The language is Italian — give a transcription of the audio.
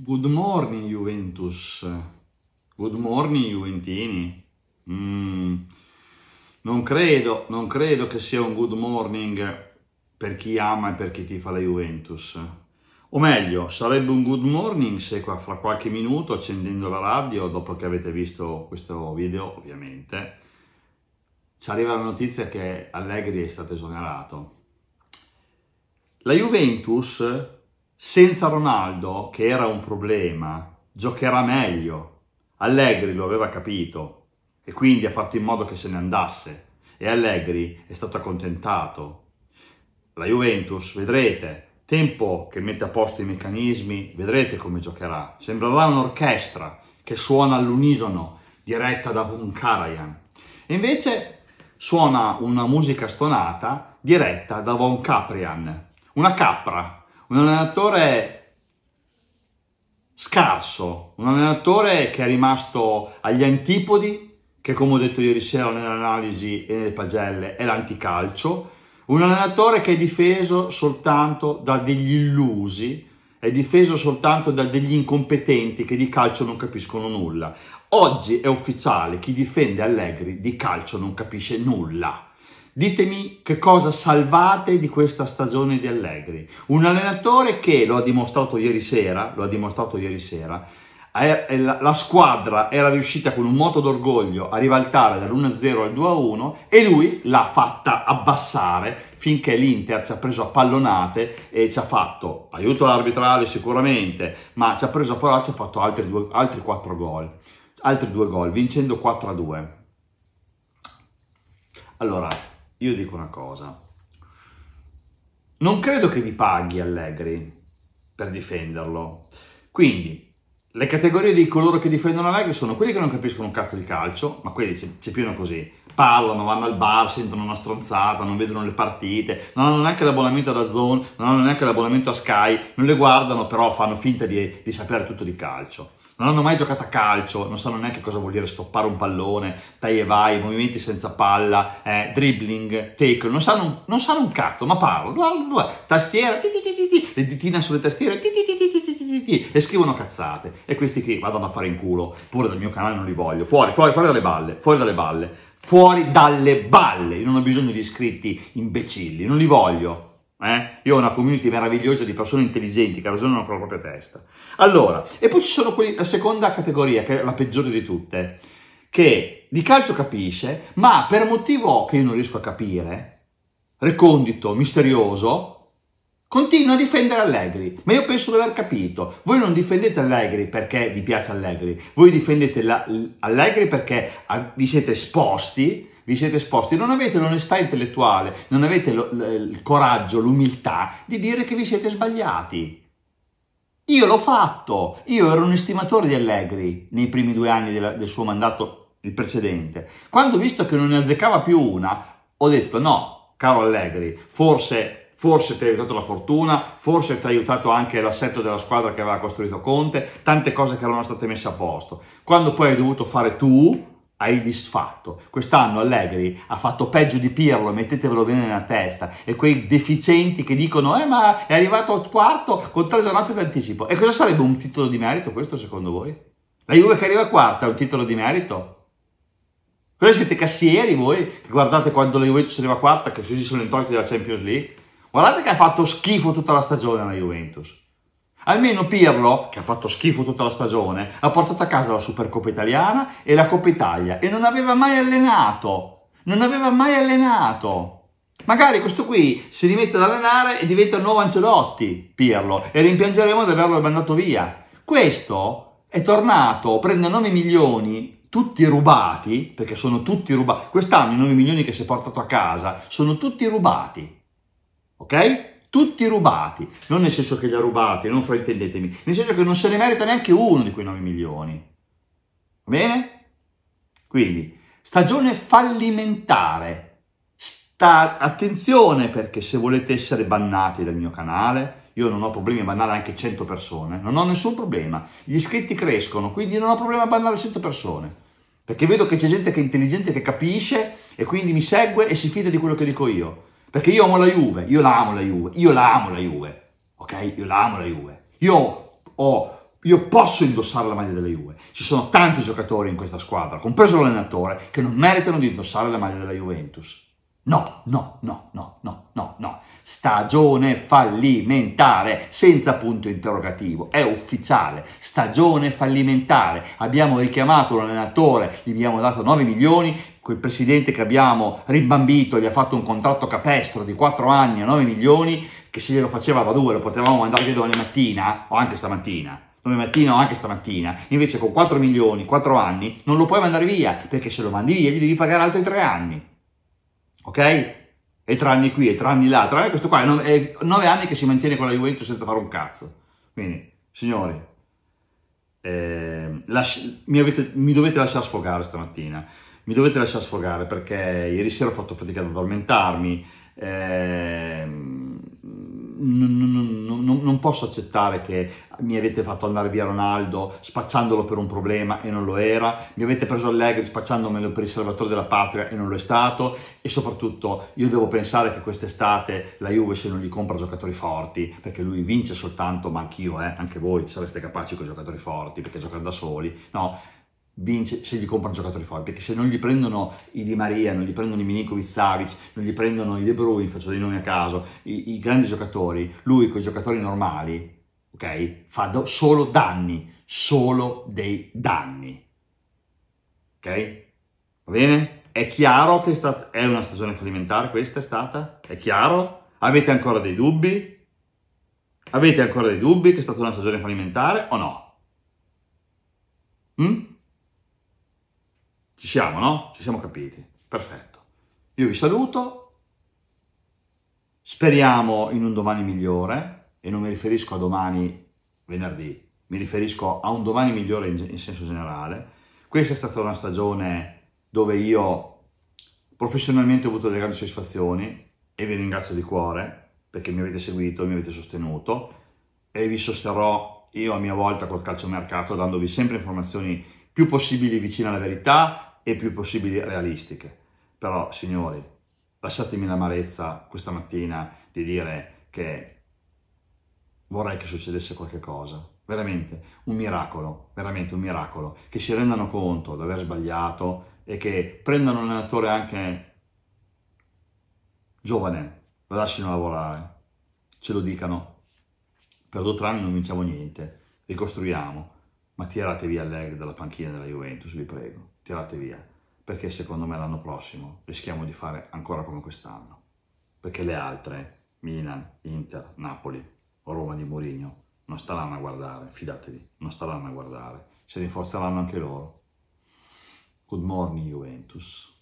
Good morning Juventus, good morning Juventini. Mm. Non credo, non credo che sia un good morning per chi ama e per chi tifa la Juventus. O meglio, sarebbe un good morning se qua, fra qualche minuto, accendendo la radio, dopo che avete visto questo video, ovviamente, ci arriva la notizia che Allegri è stato esonerato. La Juventus senza Ronaldo, che era un problema, giocherà meglio. Allegri lo aveva capito e quindi ha fatto in modo che se ne andasse e Allegri è stato accontentato. La Juventus, vedrete, tempo che mette a posto i meccanismi, vedrete come giocherà. Sembrerà un'orchestra che suona all'unisono, diretta da Von Karajan. E invece suona una musica stonata diretta da Von Caprian, una capra un allenatore scarso, un allenatore che è rimasto agli antipodi, che come ho detto ieri sera nell'analisi e eh, nelle pagelle è l'anticalcio, un allenatore che è difeso soltanto da degli illusi, è difeso soltanto da degli incompetenti che di calcio non capiscono nulla. Oggi è ufficiale, chi difende Allegri di calcio non capisce nulla. Ditemi che cosa salvate di questa stagione di Allegri. Un allenatore che, lo ha dimostrato ieri sera, lo ha dimostrato ieri sera, la squadra era riuscita con un moto d'orgoglio a rivaltare dall'1-0 al 2-1 e lui l'ha fatta abbassare finché l'Inter ci ha preso a pallonate e ci ha fatto aiuto arbitrale sicuramente, ma ci ha preso a e ci ha fatto altri, due, altri 4 gol, altri 2 gol, vincendo 4-2. Allora, io dico una cosa. Non credo che vi paghi Allegri per difenderlo. Quindi, le categorie di coloro che difendono Allegri sono quelli che non capiscono un cazzo di calcio, ma quelli c'è più o così. Parlano, vanno al bar, sentono una stronzata, non vedono le partite, non hanno neanche l'abbonamento ad Zone, non hanno neanche l'abbonamento a Sky, non le guardano, però fanno finta di, di sapere tutto di calcio non hanno mai giocato a calcio, non sanno neanche cosa vuol dire stoppare un pallone, dai e vai, movimenti senza palla, eh, dribbling, take, non sanno, non sanno un cazzo, ma parlo, tastiera, le ditine sulle tastiere, e scrivono cazzate. E questi che vadano a fare in culo, pure dal mio canale non li voglio, fuori, fuori, fuori dalle balle, fuori dalle balle, fuori dalle balle, io non ho bisogno di iscritti imbecilli, non li voglio. Eh? Io ho una community meravigliosa di persone intelligenti che ragionano con la propria testa. Allora, e poi ci sono quelli, la seconda categoria, che è la peggiore di tutte, che di calcio capisce, ma per motivo che io non riesco a capire, recondito, misterioso, Continua a difendere Allegri, ma io penso di aver capito. Voi non difendete Allegri perché vi piace Allegri, voi difendete la, Allegri perché ah, vi siete esposti, vi siete esposti, non avete l'onestà intellettuale, non avete lo, il coraggio, l'umiltà di dire che vi siete sbagliati. Io l'ho fatto, io ero un estimatore di Allegri nei primi due anni della, del suo mandato, il precedente. Quando ho visto che non ne azzeccava più una, ho detto no, caro Allegri, forse forse ti ha aiutato la fortuna, forse ti ha aiutato anche l'assetto della squadra che aveva costruito Conte, tante cose che erano state messe a posto. Quando poi hai dovuto fare tu, hai disfatto. Quest'anno Allegri ha fatto peggio di Pirlo, mettetevelo bene nella testa, e quei deficienti che dicono eh ma è arrivato al quarto con tre giornate d'anticipo. E cosa sarebbe un titolo di merito questo secondo voi? La Juve che arriva a quarta è un titolo di merito? Cosa siete cassieri voi che guardate quando la Juventus arriva quarta che così sono intorti dalla Champions League? Guardate che ha fatto schifo tutta la stagione la Juventus. Almeno Pirlo, che ha fatto schifo tutta la stagione, ha portato a casa la Supercoppa italiana e la Coppa Italia e non aveva mai allenato. Non aveva mai allenato. Magari questo qui si rimette ad allenare e diventa il nuovo Ancelotti, Pirlo, e rimpiangeremo di averlo mandato via. Questo è tornato, prende 9 milioni tutti rubati, perché sono tutti rubati, quest'anno i 9 milioni che si è portato a casa sono tutti rubati ok? Tutti rubati, non nel senso che li ha rubati, non fraintendetemi, nel senso che non se ne merita neanche uno di quei 9 milioni. Va bene? Quindi, stagione fallimentare. Sta attenzione perché se volete essere bannati dal mio canale, io non ho problemi a bannare anche 100 persone, non ho nessun problema. Gli iscritti crescono, quindi non ho problema a bannare 100 persone. Perché vedo che c'è gente che è intelligente, che capisce e quindi mi segue e si fida di quello che dico io. Perché io amo la Juve, io la amo la Juve, io la amo la Juve, ok? Io la amo la Juve. Io, ho, io posso indossare la maglia della Juve. Ci sono tanti giocatori in questa squadra, compreso l'allenatore, che non meritano di indossare la maglia della Juventus. No, no, no, no, no, no, no. Stagione fallimentare, senza punto interrogativo, è ufficiale. Stagione fallimentare. Abbiamo richiamato l'allenatore, gli abbiamo dato 9 milioni, quel presidente che abbiamo rimbambito gli ha fatto un contratto capestro di 4 anni a 9 milioni, che se glielo faceva da due lo potevamo mandare via domani mattina, o anche stamattina, domani mattina o anche stamattina, invece con 4 milioni, 4 anni, non lo puoi mandare via, perché se lo mandi via gli devi pagare altri 3 anni ok? E tranne qui, e tranne là, tranne questo qua, è nove, è nove anni che si mantiene con la Juventus senza fare un cazzo. Quindi, signori, eh, lasci- mi, avete, mi, dovete lasciare sfogare stamattina, mi dovete lasciare sfogare perché ieri sera ho fatto fatica ad addormentarmi, eh, non, non, non, posso accettare che mi avete fatto andare via Ronaldo spacciandolo per un problema e non lo era, mi avete preso Allegri spacciandomelo per il salvatore della patria e non lo è stato e soprattutto io devo pensare che quest'estate la Juve se non gli compra giocatori forti, perché lui vince soltanto, ma anch'io, eh, anche voi sareste capaci con i giocatori forti, perché giocano da soli, no? vince se gli comprano giocatori fuori, perché se non gli prendono i Di Maria, non gli prendono i Milinkovic Savic, non gli prendono i De Bruyne, faccio dei nomi a caso, i, i grandi giocatori, lui con i giocatori normali, ok, fa do, solo danni, solo dei danni, ok? Va bene? È chiaro che è, stata, è una stagione fallimentare questa è stata? È chiaro? Avete ancora dei dubbi? Avete ancora dei dubbi che è stata una stagione fallimentare o no? Ci siamo, no? Ci siamo capiti. Perfetto. Io vi saluto, speriamo in un domani migliore, e non mi riferisco a domani venerdì, mi riferisco a un domani migliore in, in senso generale. Questa è stata una stagione dove io professionalmente ho avuto delle grandi soddisfazioni e vi ringrazio di cuore perché mi avete seguito, mi avete sostenuto e vi sosterrò io a mia volta col calciomercato dandovi sempre informazioni più possibili vicine alla verità e più possibili realistiche. Però, signori, lasciatemi l'amarezza questa mattina di dire che vorrei che succedesse qualche cosa, veramente un miracolo, veramente un miracolo, che si rendano conto di aver sbagliato e che prendano un allenatore anche giovane, lo lasciano lavorare, ce lo dicano, per due anni non vinciamo niente, ricostruiamo, ma tirate via Allegri dalla panchina della Juventus, vi prego, tirate via, perché secondo me l'anno prossimo rischiamo di fare ancora come quest'anno, perché le altre, Milan, Inter, Napoli Roma di Mourinho, non staranno a guardare, fidatevi, non staranno a guardare, si rinforzeranno anche loro. Good morning Juventus.